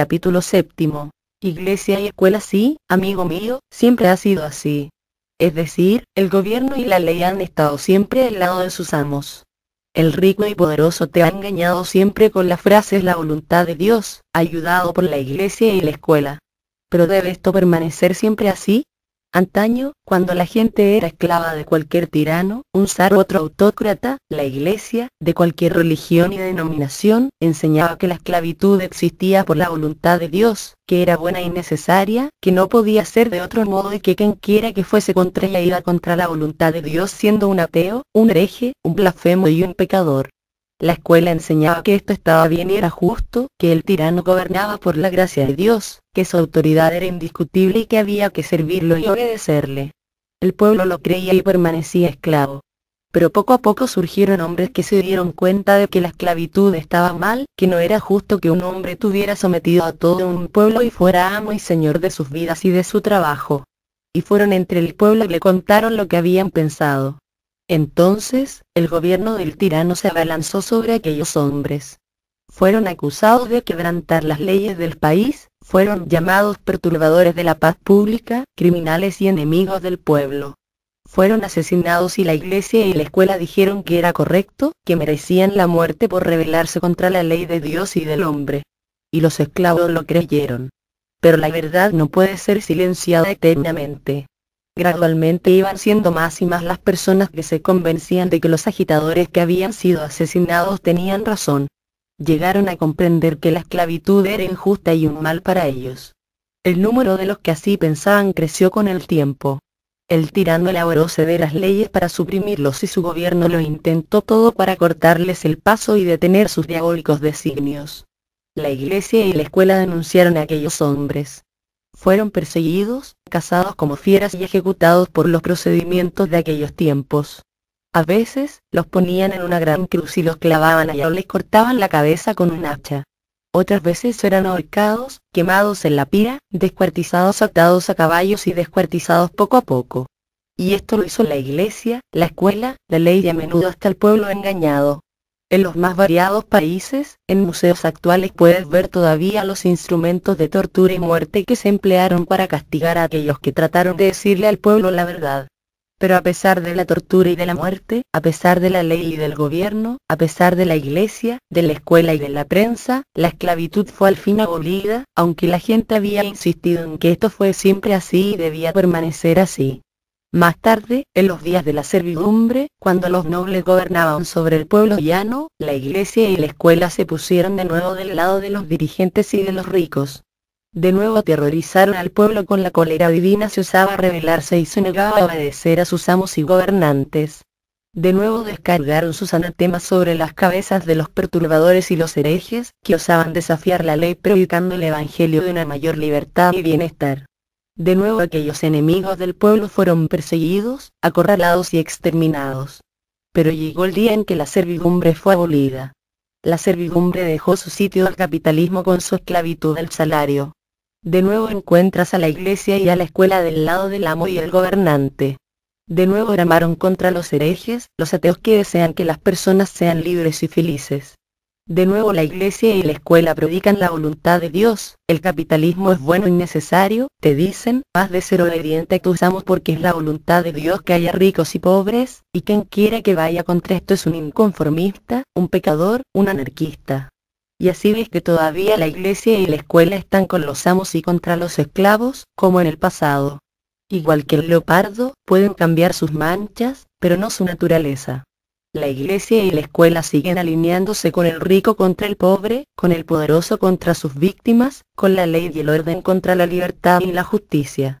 Capítulo séptimo. Iglesia y escuela sí, amigo mío, siempre ha sido así. Es decir, el gobierno y la ley han estado siempre al lado de sus amos. El rico y poderoso te ha engañado siempre con las frases la voluntad de Dios, ayudado por la iglesia y la escuela. ¿Pero debe esto permanecer siempre así? Antaño, cuando la gente era esclava de cualquier tirano, un zar o otro autócrata, la iglesia, de cualquier religión y denominación, enseñaba que la esclavitud existía por la voluntad de Dios, que era buena y necesaria, que no podía ser de otro modo y que quien quiera que fuese contra ella iba contra la voluntad de Dios siendo un ateo, un hereje, un blasfemo y un pecador. La escuela enseñaba que esto estaba bien y era justo, que el tirano gobernaba por la gracia de Dios, que su autoridad era indiscutible y que había que servirlo y obedecerle. El pueblo lo creía y permanecía esclavo. Pero poco a poco surgieron hombres que se dieron cuenta de que la esclavitud estaba mal, que no era justo que un hombre tuviera sometido a todo un pueblo y fuera amo y señor de sus vidas y de su trabajo. Y fueron entre el pueblo y le contaron lo que habían pensado. Entonces, el gobierno del tirano se abalanzó sobre aquellos hombres. Fueron acusados de quebrantar las leyes del país, fueron llamados perturbadores de la paz pública, criminales y enemigos del pueblo. Fueron asesinados y la iglesia y la escuela dijeron que era correcto, que merecían la muerte por rebelarse contra la ley de Dios y del hombre. Y los esclavos lo creyeron. Pero la verdad no puede ser silenciada eternamente. Gradualmente iban siendo más y más las personas que se convencían de que los agitadores que habían sido asesinados tenían razón. Llegaron a comprender que la esclavitud era injusta y un mal para ellos. El número de los que así pensaban creció con el tiempo. El tirano elaboró severas leyes para suprimirlos y su gobierno lo intentó todo para cortarles el paso y detener sus diabólicos designios. La iglesia y la escuela denunciaron a aquellos hombres fueron perseguidos, cazados como fieras y ejecutados por los procedimientos de aquellos tiempos. A veces, los ponían en una gran cruz y los clavaban allá o les cortaban la cabeza con un hacha. Otras veces eran ahorcados, quemados en la pira, descuartizados atados a caballos y descuartizados poco a poco. Y esto lo hizo la iglesia, la escuela, la ley y a menudo hasta el pueblo engañado. En los más variados países, en museos actuales puedes ver todavía los instrumentos de tortura y muerte que se emplearon para castigar a aquellos que trataron de decirle al pueblo la verdad. Pero a pesar de la tortura y de la muerte, a pesar de la ley y del gobierno, a pesar de la iglesia, de la escuela y de la prensa, la esclavitud fue al fin abolida, aunque la gente había insistido en que esto fue siempre así y debía permanecer así. Más tarde, en los días de la servidumbre, cuando los nobles gobernaban sobre el pueblo llano, la iglesia y la escuela se pusieron de nuevo del lado de los dirigentes y de los ricos. De nuevo aterrorizaron al pueblo con la cólera divina, se usaba rebelarse y se negaba a obedecer a sus amos y gobernantes. De nuevo descargaron sus anatemas sobre las cabezas de los perturbadores y los herejes, que osaban desafiar la ley predicando el evangelio de una mayor libertad y bienestar. De nuevo aquellos enemigos del pueblo fueron perseguidos, acorralados y exterminados. Pero llegó el día en que la servidumbre fue abolida. La servidumbre dejó su sitio al capitalismo con su esclavitud al salario. De nuevo encuentras a la iglesia y a la escuela del lado del amo y el gobernante. De nuevo bramaron contra los herejes, los ateos que desean que las personas sean libres y felices. De nuevo la iglesia y la escuela predican la voluntad de Dios, el capitalismo es bueno y necesario, te dicen, has de ser obediente a tus amos porque es la voluntad de Dios que haya ricos y pobres, y quien quiera que vaya contra esto es un inconformista, un pecador, un anarquista. Y así ves que todavía la iglesia y la escuela están con los amos y contra los esclavos, como en el pasado. Igual que el leopardo, pueden cambiar sus manchas, pero no su naturaleza. La iglesia y la escuela siguen alineándose con el rico contra el pobre, con el poderoso contra sus víctimas, con la ley y el orden contra la libertad y la justicia.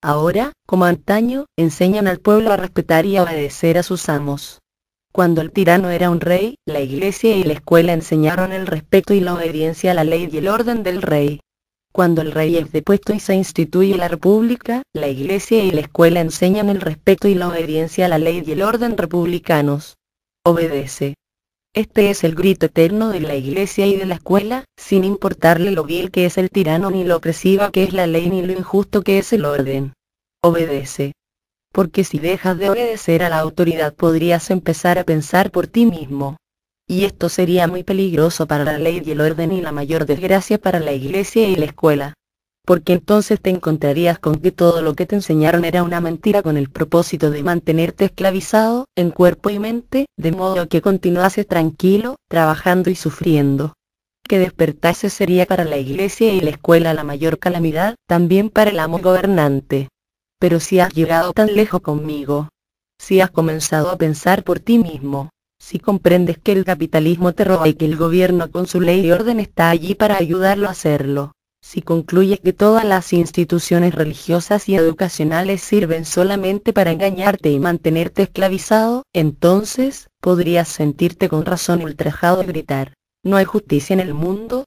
Ahora, como antaño, enseñan al pueblo a respetar y a obedecer a sus amos. Cuando el tirano era un rey, la iglesia y la escuela enseñaron el respeto y la obediencia a la ley y el orden del rey. Cuando el rey es depuesto y se instituye la república, la iglesia y la escuela enseñan el respeto y la obediencia a la ley y el orden republicanos. Obedece. Este es el grito eterno de la iglesia y de la escuela, sin importarle lo vil que es el tirano ni lo opresiva que es la ley ni lo injusto que es el orden. Obedece. Porque si dejas de obedecer a la autoridad podrías empezar a pensar por ti mismo y esto sería muy peligroso para la ley y el orden y la mayor desgracia para la iglesia y la escuela. Porque entonces te encontrarías con que todo lo que te enseñaron era una mentira con el propósito de mantenerte esclavizado, en cuerpo y mente, de modo que continuases tranquilo, trabajando y sufriendo. Que despertase sería para la iglesia y la escuela la mayor calamidad, también para el amo gobernante. Pero si has llegado tan lejos conmigo, si has comenzado a pensar por ti mismo, si comprendes que el capitalismo te roba y que el gobierno con su ley y orden está allí para ayudarlo a hacerlo. Si concluyes que todas las instituciones religiosas y educacionales sirven solamente para engañarte y mantenerte esclavizado, entonces, podrías sentirte con razón ultrajado y gritar, no hay justicia en el mundo,